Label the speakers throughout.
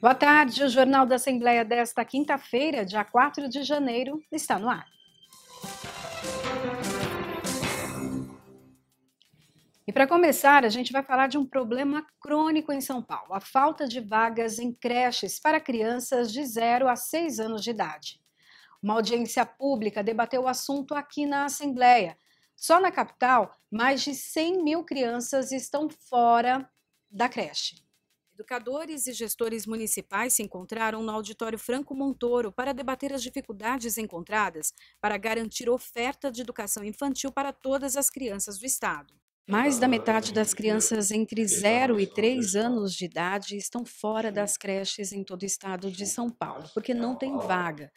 Speaker 1: Boa tarde, o Jornal da Assembleia desta quinta-feira, dia 4 de janeiro, está no ar. E para começar, a gente vai falar de um problema crônico em São Paulo: a falta de vagas em creches para crianças de 0 a 6 anos de idade. Uma audiência pública debateu o assunto aqui na Assembleia. Só na capital, mais de 100 mil crianças estão fora da creche. Educadores e gestores municipais se encontraram no auditório Franco Montoro para debater as dificuldades encontradas para garantir oferta de educação infantil para todas as crianças do estado. Mais da metade das crianças entre 0 e 3 anos de idade estão fora das creches em todo o estado de São Paulo, porque não tem vaga.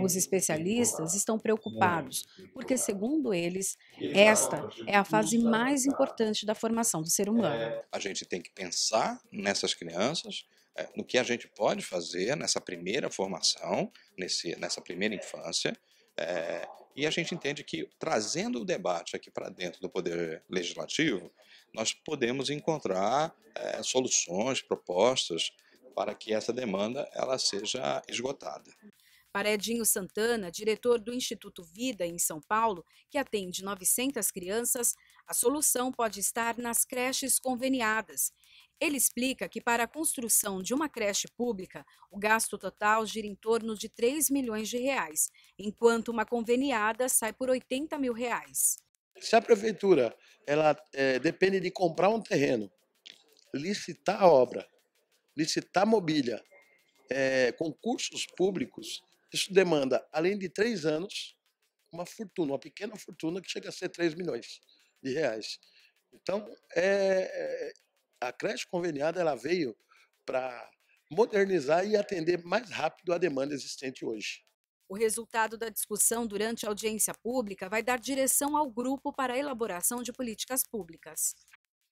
Speaker 1: Os especialistas estão preocupados, porque, segundo eles, esta é a fase mais importante da formação do ser humano. É,
Speaker 2: a gente tem que pensar nessas crianças, é, no que a gente pode fazer nessa primeira formação, nesse, nessa primeira infância. É, e a gente entende que trazendo o debate aqui para dentro do poder legislativo, nós podemos encontrar é, soluções, propostas para que essa demanda ela seja esgotada.
Speaker 1: Para Edinho Santana, diretor do Instituto Vida em São Paulo, que atende 900 crianças, a solução pode estar nas creches conveniadas ele explica que para a construção de uma creche pública, o gasto total gira em torno de 3 milhões de reais, enquanto uma conveniada sai por 80 mil reais.
Speaker 3: Se a prefeitura ela é, depende de comprar um terreno, licitar a obra, licitar mobília, é, concursos públicos, isso demanda, além de três anos, uma fortuna, uma pequena fortuna que chega a ser 3 milhões de reais. Então, é, é a creche conveniada ela veio para modernizar e atender mais rápido a demanda existente hoje.
Speaker 1: O resultado da discussão durante a audiência pública vai dar direção ao grupo para a elaboração de políticas públicas.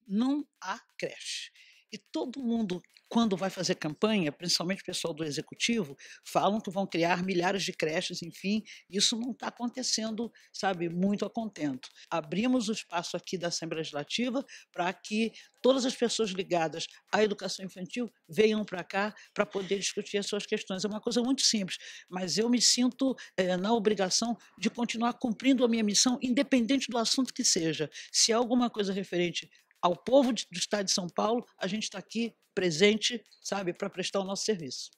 Speaker 2: Não há creche e todo mundo, quando vai fazer campanha, principalmente o pessoal do executivo, falam que vão criar milhares de creches, enfim, isso não está acontecendo, sabe, muito a contento. Abrimos o espaço aqui da Assembleia Legislativa para que todas as pessoas ligadas à educação infantil venham para cá para poder discutir as suas questões. É uma coisa muito simples, mas eu me sinto é, na obrigação de continuar cumprindo a minha missão, independente do assunto que seja. Se há alguma coisa referente ao povo do Estado de São Paulo, a gente está aqui presente, sabe, para prestar o nosso serviço.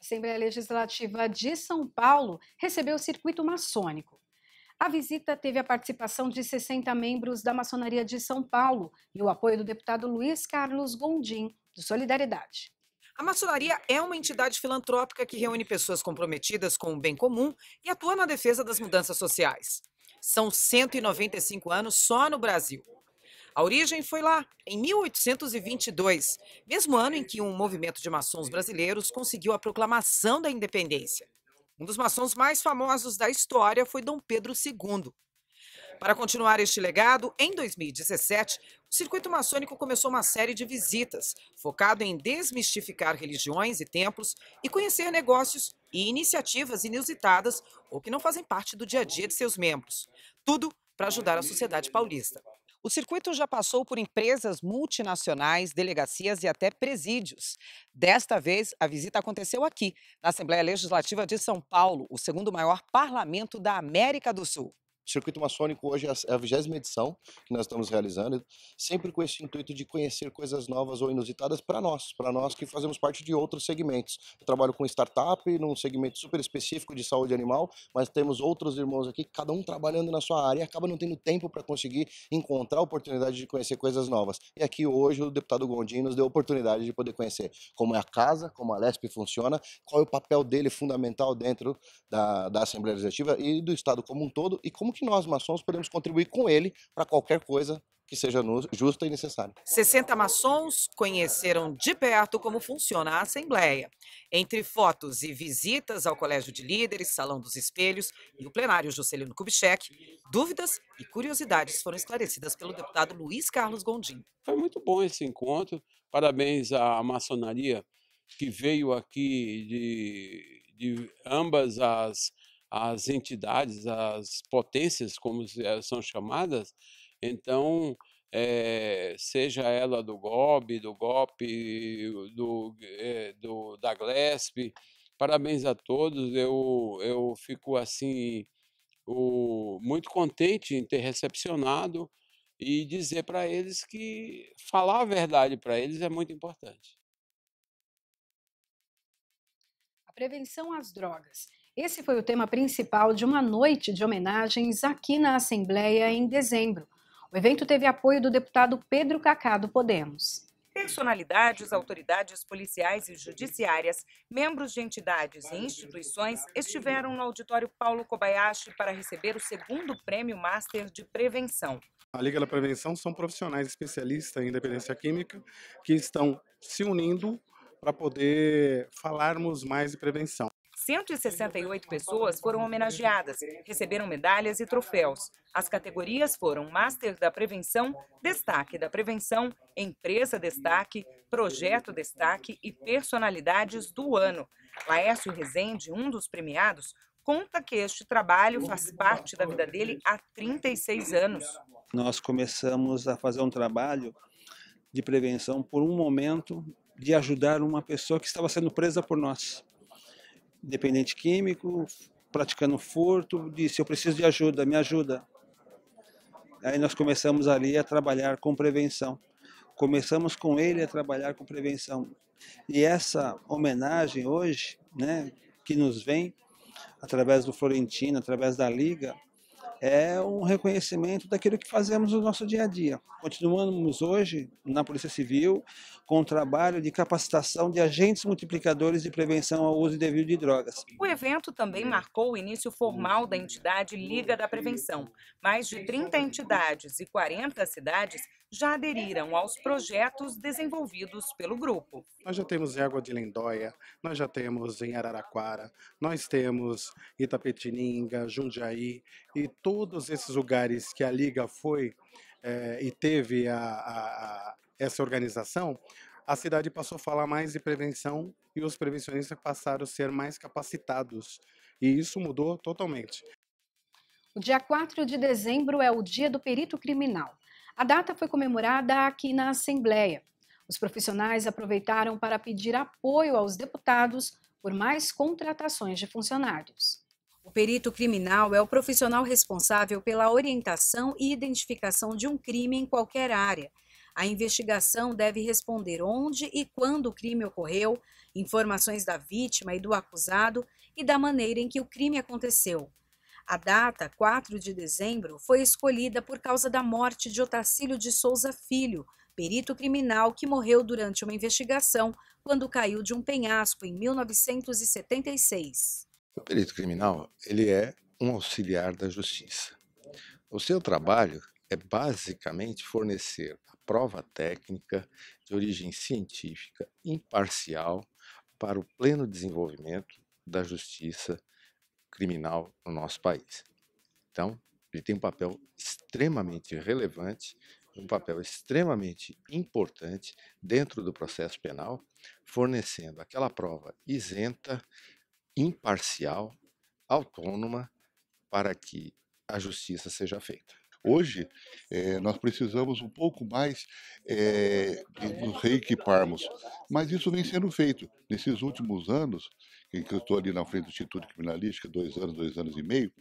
Speaker 1: A Assembleia Legislativa de São Paulo recebeu o circuito maçônico. A visita teve a participação de 60 membros da maçonaria de São Paulo e o apoio do deputado Luiz Carlos Gondim, do Solidariedade.
Speaker 2: A maçonaria é uma entidade filantrópica que reúne pessoas comprometidas com o bem comum e atua na defesa das mudanças sociais. São 195 anos só no Brasil. A origem foi lá, em 1822, mesmo ano em que um movimento de maçons brasileiros conseguiu a proclamação da independência. Um dos maçons mais famosos da história foi Dom Pedro II. Para continuar este legado, em 2017, o Circuito Maçônico começou uma série de visitas, focado em desmistificar religiões e templos e conhecer negócios e iniciativas inusitadas ou que não fazem parte do dia a dia de seus membros. Tudo para ajudar a sociedade paulista. O circuito já passou por empresas multinacionais, delegacias e até presídios. Desta vez, a visita aconteceu aqui, na Assembleia Legislativa de São Paulo, o segundo maior parlamento da América do Sul. Circuito Maçônico hoje é, é a vigésima edição que nós estamos realizando, sempre com esse intuito de conhecer coisas novas ou inusitadas para nós,
Speaker 1: para nós que fazemos parte de outros segmentos. Eu trabalho com startup, num segmento super específico de saúde animal, mas temos outros irmãos aqui, cada um trabalhando na sua área e acaba não tendo tempo para conseguir encontrar a oportunidade de conhecer coisas novas. E aqui hoje o deputado Gondim nos deu a oportunidade de poder conhecer como é a casa, como a LESP funciona, qual é o papel dele fundamental dentro da, da Assembleia Legislativa e do Estado como um todo e como que nós, maçons, podemos contribuir com ele para qualquer coisa que seja justa e necessária.
Speaker 2: 60 maçons conheceram de perto como funciona a Assembleia. Entre fotos e visitas ao Colégio de Líderes, Salão dos Espelhos e o plenário Juscelino Kubitschek, dúvidas e curiosidades foram esclarecidas pelo deputado Luiz Carlos Gondim. Foi
Speaker 1: muito bom esse encontro. Parabéns à maçonaria que veio aqui de, de ambas as as entidades, as potências, como eh, são chamadas, então, é, seja ela do GOB, do GOP, do, é, do, da GLESP, parabéns a todos, eu, eu fico assim, o, muito contente em ter recepcionado e dizer para eles que falar a verdade para eles é muito importante. A prevenção às drogas esse foi o tema principal de uma noite de homenagens aqui na Assembleia em dezembro. O evento teve apoio do deputado Pedro Cacá do Podemos.
Speaker 3: Personalidades, autoridades policiais e judiciárias, membros de entidades e instituições estiveram no auditório Paulo Kobayashi para receber o segundo prêmio Master de Prevenção.
Speaker 1: A Liga da Prevenção são profissionais especialistas em dependência química que estão se
Speaker 3: unindo para poder falarmos mais de prevenção. 168 pessoas foram homenageadas, receberam medalhas e troféus. As categorias foram Master da Prevenção, Destaque da Prevenção, Empresa Destaque, Projeto Destaque e Personalidades do Ano. Laércio Rezende, um dos premiados, conta que este trabalho faz parte da vida dele há 36 anos.
Speaker 2: Nós começamos a fazer um trabalho de prevenção por um momento de ajudar uma pessoa que estava sendo presa por nós dependente químico, praticando furto, disse: Eu preciso de ajuda, me ajuda. Aí nós começamos ali a trabalhar com prevenção. Começamos com ele a trabalhar com prevenção. E essa homenagem hoje, né, que nos vem através do Florentino, através da Liga, é um reconhecimento daquilo que fazemos no nosso dia a dia. Continuamos hoje na Polícia Civil com o trabalho de capacitação de agentes multiplicadores de prevenção ao uso indevido de drogas.
Speaker 3: O evento também marcou o início formal da entidade Liga da Prevenção. Mais de 30 entidades e 40 cidades já aderiram aos projetos desenvolvidos pelo grupo. Nós já temos em Água de Lindóia, nós já temos em Araraquara, nós temos
Speaker 1: Itapetininga, Jundiaí e todos esses lugares que a Liga foi é, e teve a, a, a essa organização, a cidade passou a falar mais de prevenção e os prevencionistas passaram a ser mais capacitados. E isso mudou totalmente. O dia 4 de dezembro é o dia do perito criminal. A data foi comemorada aqui na Assembleia. Os profissionais aproveitaram para pedir apoio aos deputados por mais contratações de funcionários. O perito criminal é o profissional responsável pela orientação e identificação de um crime em qualquer área. A investigação deve responder onde e quando o crime ocorreu, informações da vítima e do acusado e da maneira em que o crime aconteceu. A data, 4 de dezembro, foi escolhida por causa da morte de Otacílio de Souza Filho, perito criminal que morreu durante uma investigação quando caiu de um penhasco em 1976.
Speaker 2: O perito criminal, ele é um auxiliar da justiça. O seu trabalho é
Speaker 1: basicamente fornecer a prova técnica de origem científica
Speaker 2: imparcial para o pleno desenvolvimento da justiça criminal no nosso país. Então, ele tem um papel extremamente relevante, um papel extremamente importante dentro do processo penal, fornecendo aquela prova isenta, imparcial, autônoma, para que a justiça seja feita. Hoje, eh, nós precisamos um pouco mais eh, de nos reequiparmos, mas isso vem sendo feito. Nesses últimos anos, em que eu estou ali na frente do Instituto Criminalística, dois anos, dois anos e meio,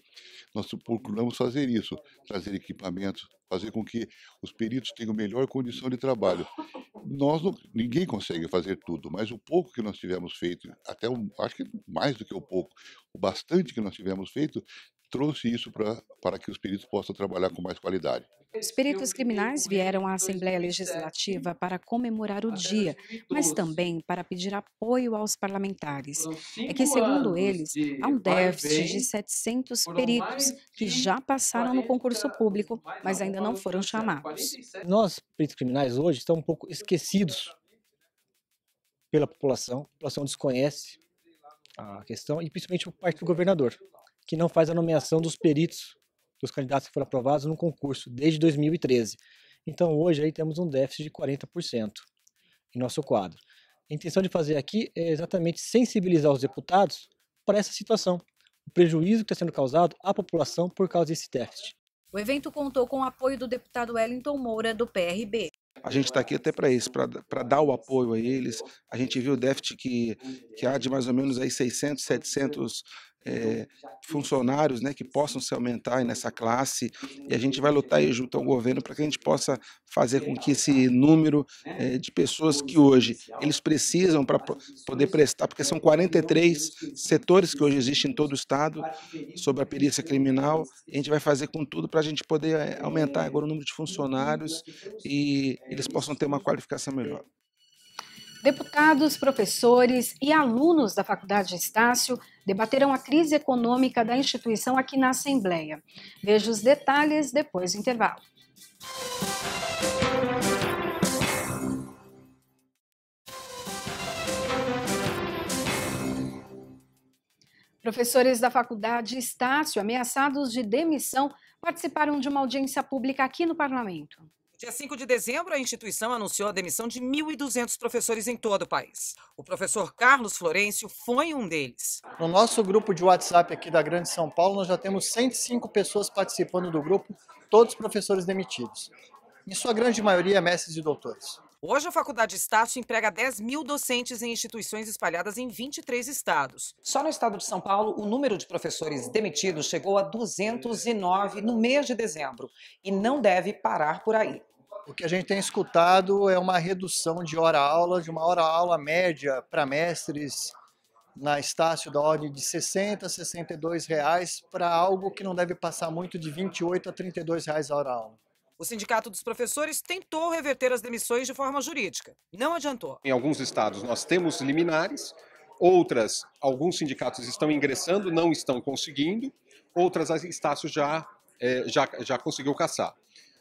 Speaker 2: nós uhum. procuramos fazer isso, trazer equipamentos, fazer com que os peritos tenham melhor condição de trabalho. Nós não, ninguém consegue fazer tudo, mas o pouco que nós tivemos feito, até acho que mais do que o pouco, o bastante que nós tivemos feito, trouxe isso pra, para que os peritos possam trabalhar com mais qualidade.
Speaker 1: Os peritos criminais vieram à Assembleia Legislativa para comemorar o dia, mas também para pedir apoio aos parlamentares. É que, segundo eles, há um déficit de 700 peritos que já passaram no concurso público, mas ainda não foram chamados. Nós, peritos criminais, hoje estamos um pouco esquecidos pela população. A população desconhece a questão e principalmente o parte do governador que não faz a nomeação dos peritos dos candidatos que foram aprovados no concurso desde 2013. Então hoje aí temos um déficit de 40% em nosso quadro. A intenção de fazer aqui é exatamente sensibilizar os deputados para essa situação, o
Speaker 2: prejuízo que está sendo causado à população por causa desse déficit.
Speaker 1: O evento contou com o apoio do deputado Wellington Moura, do PRB.
Speaker 2: A gente está aqui até para isso, para dar o apoio a eles. A gente viu o déficit que, que há de mais ou menos aí 600, 700 é, funcionários né, que possam se aumentar nessa classe e a gente vai lutar aí junto ao governo para que a gente possa fazer com que esse número é, de pessoas que hoje eles né, precisam para poder prestar, porque é, são 43 tipo setores que hoje existem em todo o né. estado sobre a perícia criminal, a gente vai fazer com tudo para a gente poder eh, aumentar é, agora o número de funcionários e é eles possam ter uma qualificação melhor.
Speaker 1: Deputados, professores e alunos da Faculdade Estácio debaterão a crise econômica da instituição aqui na Assembleia. Veja os detalhes depois do intervalo. Professores da Faculdade Estácio, ameaçados de demissão, participaram de uma audiência pública aqui no
Speaker 2: Parlamento. Dia 5 de dezembro, a instituição anunciou a demissão de 1.200 professores em todo o país. O professor Carlos Florencio foi um deles.
Speaker 1: No nosso grupo de WhatsApp aqui da Grande São Paulo, nós já temos 105 pessoas participando do grupo, todos professores demitidos. Em sua grande maioria, mestres e doutores.
Speaker 2: Hoje, a Faculdade Estácio emprega 10 mil docentes em instituições espalhadas em 23 estados. Só no estado de São Paulo, o número de professores demitidos chegou a 209 no mês de dezembro e não deve parar por aí. O que a gente tem escutado é uma redução de hora-aula, de uma hora-aula
Speaker 1: média para mestres na Estácio da ordem de 60 a 62 reais para algo que não deve passar muito de 28 a 32 reais a hora-aula.
Speaker 2: O Sindicato dos Professores tentou reverter as demissões de forma jurídica. Não adiantou. Em alguns estados nós temos liminares, outras, alguns sindicatos estão ingressando, não estão conseguindo, outras a Estácio já, é, já, já conseguiu caçar.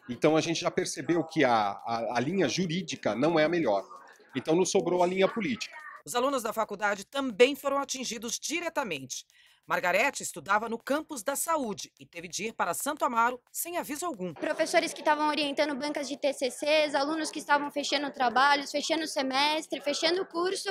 Speaker 2: Então a gente já percebeu que a, a, a linha jurídica não é a melhor. Então não sobrou a linha política. Os alunos da faculdade também foram atingidos diretamente. Margarete estudava no campus da saúde e teve de ir para Santo Amaro sem aviso algum. Professores que estavam orientando bancas de TCCs, alunos que estavam fechando trabalhos, fechando semestre, fechando curso,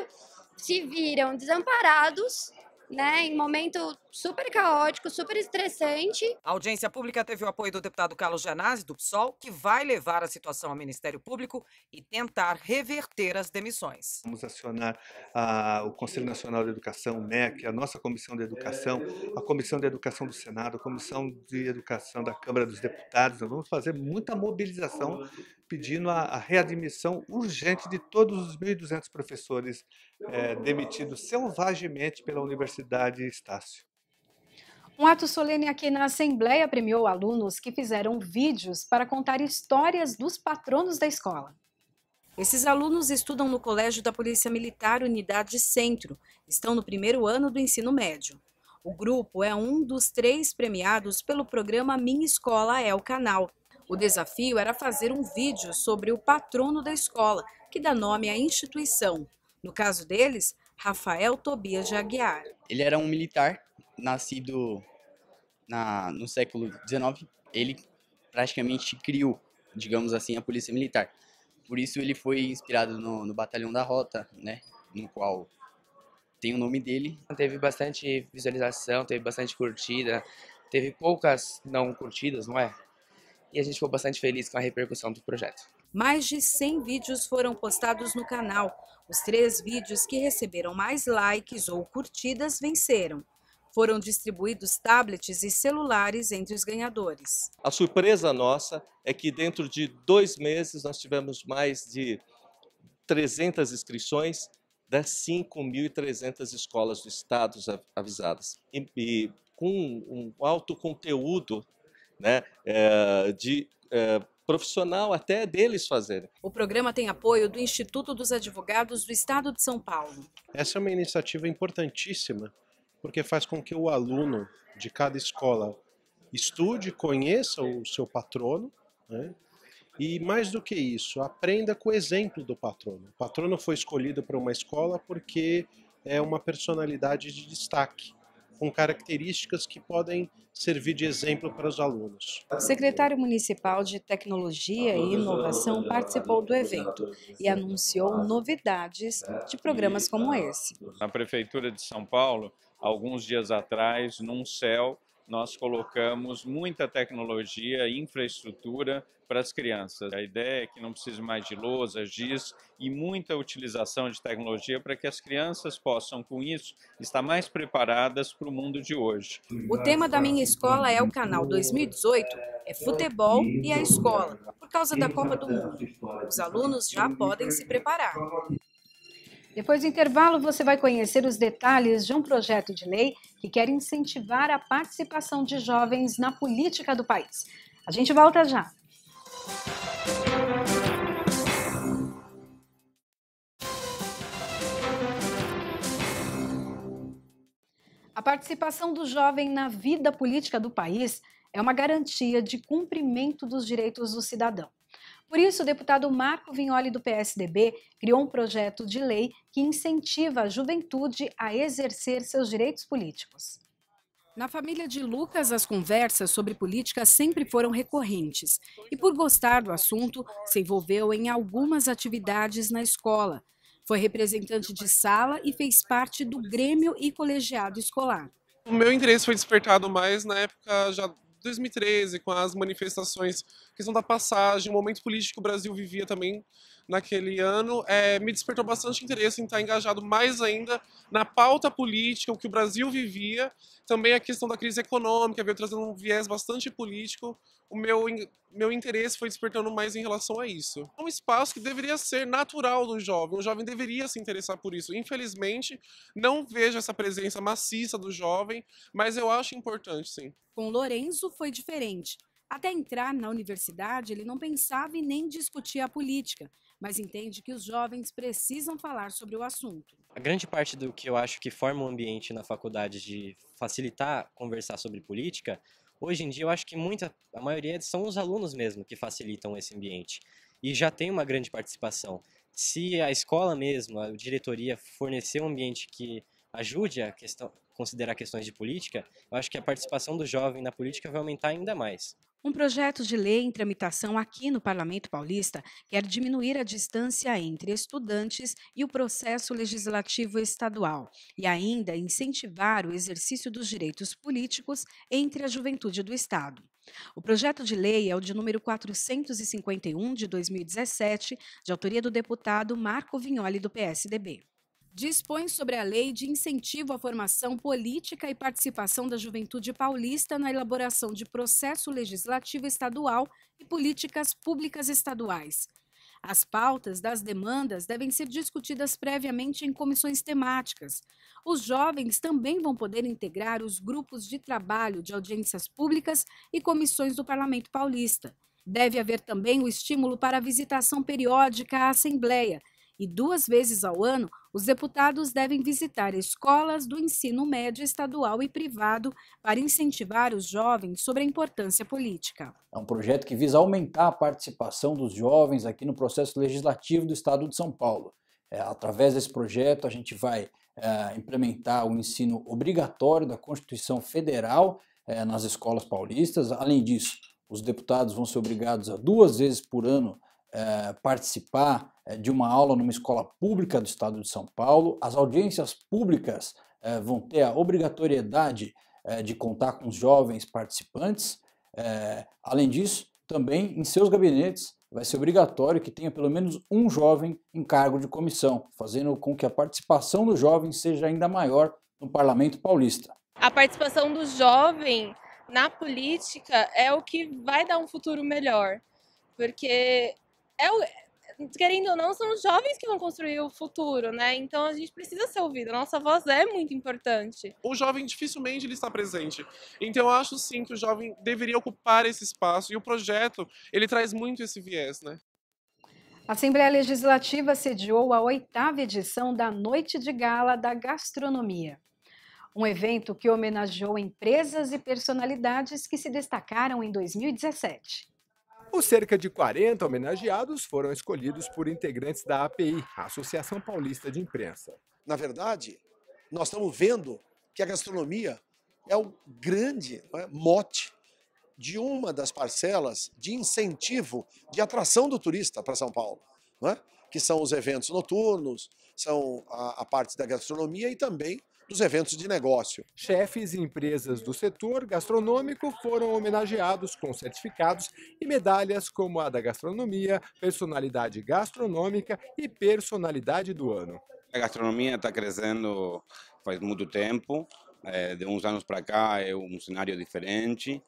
Speaker 2: se viram desamparados, né, em momento super caótico, super estressante. A audiência pública teve o apoio do deputado Carlos Janazzi, do PSOL, que vai levar a situação ao Ministério Público e tentar reverter as demissões. Vamos acionar a, o Conselho Nacional de Educação, o MEC, a nossa Comissão de Educação, a Comissão de Educação do Senado, a Comissão de Educação da Câmara dos Deputados. Nós vamos fazer muita mobilização pedindo a, a readmissão urgente de todos os 1.200 professores é, demitidos selvagemente pela Universidade Estácio.
Speaker 1: Um ato solene aqui na Assembleia premiou alunos que fizeram vídeos para contar histórias dos patronos da escola. Esses alunos estudam no Colégio da Polícia Militar Unidade Centro, estão no primeiro ano do ensino médio. O grupo é um dos três premiados pelo programa Minha Escola é o Canal. O desafio era fazer um vídeo sobre o patrono da escola, que dá nome à instituição. No caso deles, Rafael Tobias de Aguiar. Ele era um militar nascido na, no século XIX, ele praticamente criou,
Speaker 2: digamos assim, a polícia militar. Por isso ele foi inspirado no, no Batalhão da Rota, né, no qual tem o nome dele. Teve bastante visualização, teve bastante curtida, teve poucas não curtidas, não é? E a gente ficou bastante feliz com a repercussão do projeto.
Speaker 1: Mais de 100 vídeos foram postados no canal. Os três vídeos que receberam mais likes ou curtidas venceram. Foram distribuídos tablets e celulares entre os ganhadores. A surpresa nossa é que dentro de dois meses nós tivemos mais de 300 inscrições das 5.300 escolas do estado avisadas. E, e com um alto conteúdo né, é, de é, profissional até deles fazerem. O programa tem apoio do Instituto dos Advogados do Estado de São Paulo.
Speaker 2: Essa é uma iniciativa importantíssima porque faz com que o aluno de cada escola estude, conheça o seu patrono, né? e mais do que isso, aprenda com o exemplo do patrono. O patrono foi escolhido para uma escola porque é uma personalidade de destaque, com características que podem servir de exemplo para os alunos. O
Speaker 1: secretário municipal de Tecnologia e Inovação participou do evento e anunciou novidades de programas como esse.
Speaker 2: Na prefeitura de São Paulo, alguns dias atrás, num céu, nós colocamos muita tecnologia e infraestrutura para as crianças. A ideia é que não precise mais de lousa, giz e muita utilização de tecnologia para que as crianças possam, com isso, estar mais preparadas para o mundo de hoje. O tema
Speaker 1: da minha escola é o canal 2018 é futebol e a escola, por causa da Copa do Mundo. Os alunos já podem se preparar. Depois do intervalo, você vai conhecer os detalhes de um projeto de lei que quer incentivar a participação de jovens na política do país. A gente volta já. A participação do jovem na vida política do país é uma garantia de cumprimento dos direitos do cidadão. Por isso, o deputado Marco Vignoli, do PSDB, criou um projeto de lei que incentiva a juventude a exercer seus direitos políticos. Na família de Lucas, as conversas sobre política sempre foram recorrentes. E por gostar do assunto, se envolveu em algumas atividades na escola. Foi representante de sala e fez parte do Grêmio e Colegiado Escolar.
Speaker 2: O meu interesse foi despertado mais na época já 2013, com as manifestações questão da passagem, o momento político que o Brasil vivia também naquele ano, é, me despertou bastante interesse em estar engajado mais ainda na pauta política, o que o Brasil vivia, também a questão da crise econômica, veio trazendo um viés bastante político, o meu, meu interesse foi despertando mais em relação a isso. É um espaço que deveria ser natural do jovem, o jovem deveria se interessar por isso. Infelizmente, não vejo essa presença maciça do jovem, mas eu acho importante, sim.
Speaker 1: Com Lorenzo foi diferente. Até entrar na universidade, ele não pensava e nem discutia a política, mas entende que os jovens precisam falar sobre o assunto. A grande parte do que eu acho que forma um ambiente na faculdade de facilitar conversar sobre política, hoje em dia eu acho que muita, a maioria são os alunos mesmo que facilitam esse ambiente e já tem uma grande participação. Se a escola mesmo, a diretoria fornecer um ambiente que ajude a questão, considerar questões de política, eu acho que a participação do jovem na política vai aumentar ainda mais. Um projeto de lei em tramitação aqui no Parlamento Paulista quer diminuir a distância entre estudantes e o processo legislativo estadual e ainda incentivar o exercício dos direitos políticos entre a juventude do Estado. O projeto de lei é o de número 451 de 2017, de autoria do deputado Marco Vignoli, do PSDB dispõe sobre a Lei de Incentivo à Formação Política e Participação da Juventude Paulista na elaboração de processo legislativo estadual e políticas públicas estaduais. As pautas das demandas devem ser discutidas previamente em comissões temáticas. Os jovens também vão poder integrar os grupos de trabalho de audiências públicas e comissões do Parlamento Paulista. Deve haver também o estímulo para a visitação periódica à Assembleia e duas vezes ao ano, os deputados devem visitar escolas do ensino médio estadual e privado para incentivar os jovens sobre a importância política. É um projeto que visa aumentar a participação dos jovens aqui no processo legislativo do estado de São Paulo. É, através desse projeto, a gente vai é, implementar o ensino obrigatório da Constituição Federal é, nas escolas paulistas. Além disso, os deputados vão ser obrigados a duas vezes por ano é, participar eh, de uma aula numa escola pública do estado de São Paulo. As audiências públicas eh, vão ter a obrigatoriedade eh, de contar com os jovens participantes. Além disso, também em seus gabinetes vai ser obrigatório que tenha pelo menos um jovem em cargo de comissão, fazendo com que a participação do jovem seja ainda maior no parlamento paulista. A participação do jovem na política é o que vai dar um futuro melhor, porque
Speaker 2: é o, querendo ou não, são os jovens que vão construir o futuro, né? Então a gente precisa ser ouvido, a nossa voz é muito importante. O jovem dificilmente ele está presente. Então eu acho sim que o jovem deveria ocupar esse espaço e o projeto, ele traz muito esse viés, né?
Speaker 1: A Assembleia Legislativa sediou a oitava edição da Noite de Gala da Gastronomia. Um evento que homenageou empresas e personalidades que se destacaram em 2017. Os cerca de 40
Speaker 2: homenageados foram escolhidos por integrantes da API, Associação Paulista de Imprensa. Na verdade, nós estamos vendo que a gastronomia é o grande é, mote de uma das parcelas de incentivo, de atração do turista para São Paulo, é? que são os eventos noturnos, são a, a parte da gastronomia e também dos eventos de negócio. Chefes e empresas do setor
Speaker 1: gastronômico foram homenageados com certificados e medalhas como a da gastronomia, personalidade gastronômica e personalidade do ano.
Speaker 2: A gastronomia está crescendo faz muito tempo. É, de uns anos para cá é um cenário diferente.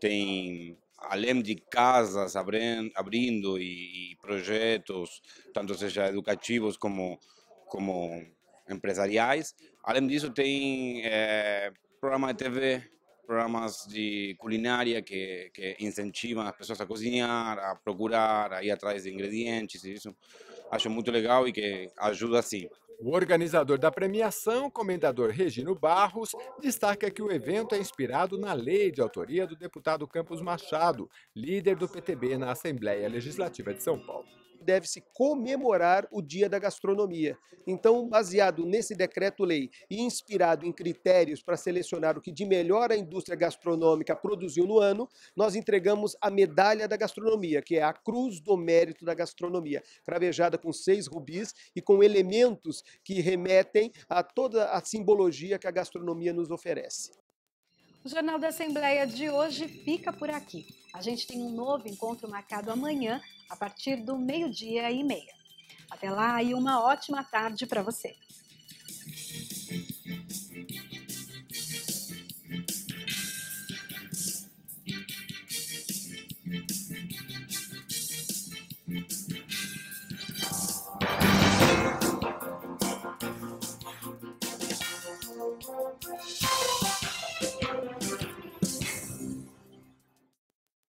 Speaker 2: Tem além de casas abrindo
Speaker 1: e, projetos, tanto seja educativos como como empresariais. Além disso, tem é, programa de TV, programas de culinária que, que incentivam as pessoas a cozinhar, a procurar, a ir atrás de ingredientes e isso. Acho muito legal e que ajuda sim. O organizador da premiação, comendador Regino Barros, destaca que o evento é inspirado na lei de autoria do deputado Campos Machado, líder do PTB na Assembleia Legislativa
Speaker 2: de São Paulo deve-se comemorar o Dia da Gastronomia. Então, baseado nesse decreto-lei e inspirado em critérios para selecionar o que de melhor a indústria gastronômica produziu no ano, nós entregamos a Medalha da Gastronomia, que é a Cruz do Mérito da Gastronomia, cravejada com seis rubis e com elementos que remetem a toda a simbologia que a gastronomia nos oferece.
Speaker 1: O Jornal da Assembleia de hoje fica por aqui. A gente tem um novo encontro marcado amanhã, a partir do meio-dia e meia. Até lá e uma ótima tarde para você.